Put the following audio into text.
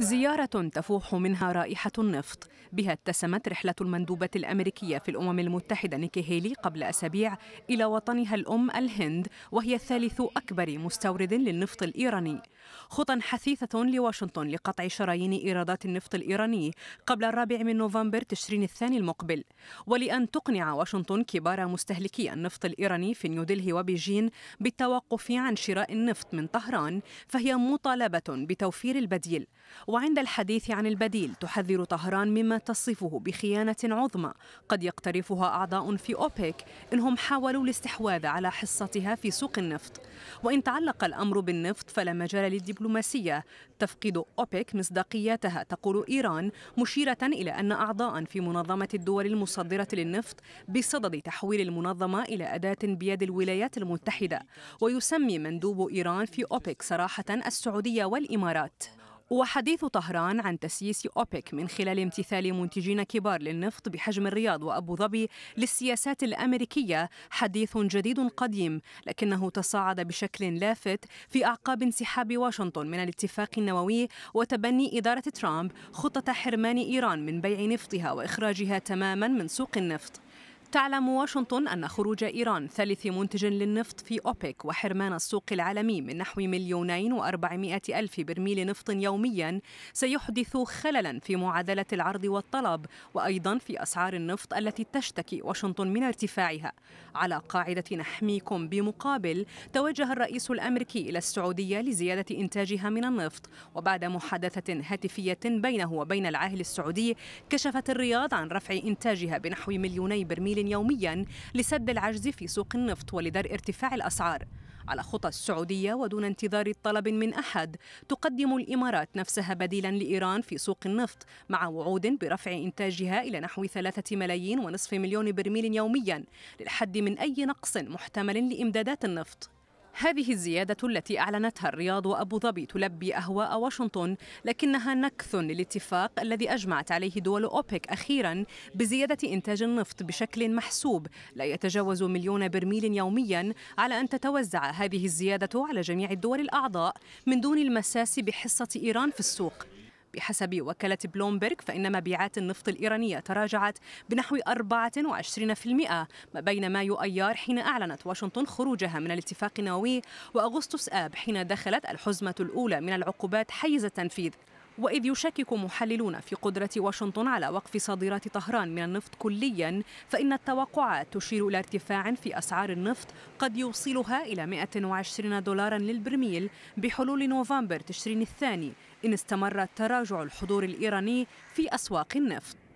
زيارة تفوح منها رائحة النفط بها اتسمت رحلة المندوبة الأمريكية في الأمم المتحدة نيكي هيلي قبل أسابيع إلى وطنها الأم الهند وهي الثالث أكبر مستورد للنفط الإيراني خطى حثيثة لواشنطن لقطع شرايين إيرادات النفط الإيراني قبل الرابع من نوفمبر تشرين الثاني المقبل ولأن تقنع واشنطن كبار مستهلكي النفط الإيراني في نيودلهي وبيجين بالتوقف عن شراء النفط من طهران فهي مطالبة بتوفير البديل وعند الحديث عن البديل تحذر طهران مما تصفه بخيانة عظمى قد يقترفها أعضاء في أوبك إنهم حاولوا الاستحواذ على حصتها في سوق النفط وإن تعلق الأمر بالنفط فلا مجال للدبلوماسية تفقد أوبك مصداقيتها تقول إيران مشيرة إلى أن أعضاء في منظمة الدول المصدرة للنفط بصدد تحويل المنظمة إلى أداة بيد الولايات المتحدة ويسمي مندوب إيران في أوبك صراحة السعودية والإمارات وحديث طهران عن تسييس أوبك من خلال امتثال منتجين كبار للنفط بحجم الرياض وأبو ظبي للسياسات الأمريكية حديث جديد قديم لكنه تصاعد بشكل لافت في أعقاب انسحاب واشنطن من الاتفاق النووي وتبني إدارة ترامب خطة حرمان إيران من بيع نفطها وإخراجها تماما من سوق النفط تعلم واشنطن أن خروج إيران ثالث منتج للنفط في أوبك وحرمان السوق العالمي من نحو مليونين وأربعمائة ألف برميل نفط يوميا سيحدث خللا في معادلة العرض والطلب وأيضا في أسعار النفط التي تشتكي واشنطن من ارتفاعها على قاعدة نحميكم بمقابل توجه الرئيس الأمريكي إلى السعودية لزيادة إنتاجها من النفط وبعد محادثة هاتفية بينه وبين العاهل السعودي كشفت الرياض عن رفع إنتاجها بنحو مليوني برميل يوميا لسد العجز في سوق النفط ولدرء ارتفاع الأسعار على خطى السعودية ودون انتظار طلب من أحد تقدم الإمارات نفسها بديلا لإيران في سوق النفط مع وعود برفع إنتاجها إلى نحو ثلاثة ملايين ونصف مليون برميل يوميا للحد من أي نقص محتمل لإمدادات النفط هذه الزيادة التي أعلنتها الرياض وأبو ظبي تلبي أهواء واشنطن لكنها نكث للاتفاق الذي أجمعت عليه دول أوبك أخيرا بزيادة إنتاج النفط بشكل محسوب لا يتجاوز مليون برميل يوميا على أن تتوزع هذه الزيادة على جميع الدول الأعضاء من دون المساس بحصة إيران في السوق بحسب وكالة بلومبرغ فإن مبيعات النفط الإيرانية تراجعت بنحو 24% ما بين مايو أيار حين أعلنت واشنطن خروجها من الاتفاق النووي وأغسطس آب حين دخلت الحزمة الأولى من العقوبات حيز التنفيذ وإذ يشكك محللون في قدرة واشنطن على وقف صادرات طهران من النفط كليا فإن التوقعات تشير إلى ارتفاع في أسعار النفط قد يوصلها إلى 120 دولارا للبرميل بحلول نوفمبر تشرين الثاني إن استمر تراجع الحضور الإيراني في أسواق النفط